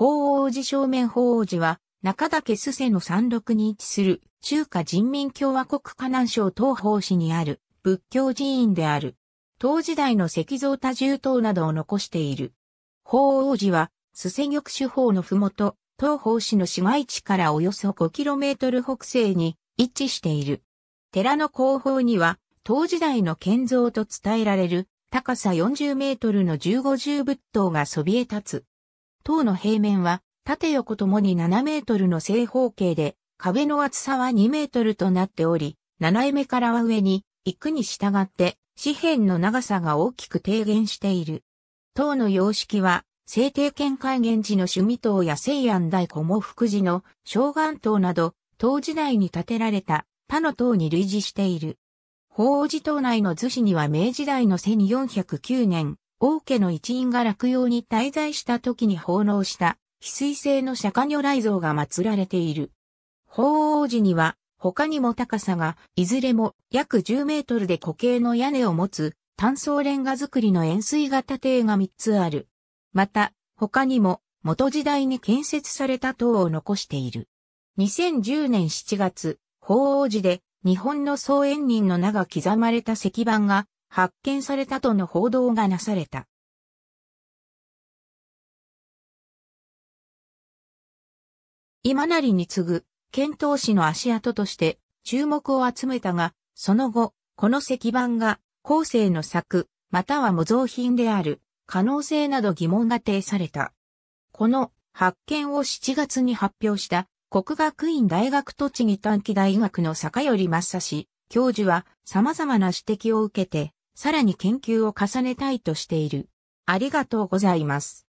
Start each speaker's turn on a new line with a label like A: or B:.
A: 法
B: 王寺正面法王寺は、中岳須瀬の山麓に位置する中華人民共和国河南省東方市にある仏教寺院である。当時代の石像多重塔などを残している。法王寺は、須瀬玉手法のふもと、東方市の市街地からおよそ 5km 北西に位置している。寺の後方には、当時代の建造と伝えられる高さ40メートルの15重仏塔がそびえ立つ。塔の平面は、縦横ともに7メートルの正方形で、壁の厚さは2メートルとなっており、斜めからは上に、行くに従って、四辺の長さが大きく低減している。塔の様式は、西帝県開元時の趣味塔や西安大古も福寺の昭願塔など、唐時代に建てられた他の塔に類似している。法王寺塔内の図紙には明治代の1409年、王家の一員が落葉に滞在した時に奉納した、翡翠製の釈迦如来像が祀られている。鳳王寺には、他にも高さが、いずれも約10メートルで固形の屋根を持つ、単層レンガ造りの円錐型庭が3つある。また、他にも、元時代に建設された塔を残している。2010年7月、鳳王寺で、日本の僧延人の名が刻まれた石板が、発見されたとの報
A: 道がなされた。
B: 今なりに次ぐ、遣唐使の足跡として注目を集めたが、その後、この石板が後世の作、または模造品である可能性など疑問が呈された。この発見を7月に発表した国学院大学栃木短期大学の坂寄正史教授は様々な指摘を受けてさらに研究を重ねたいとしている。ありがとうございます。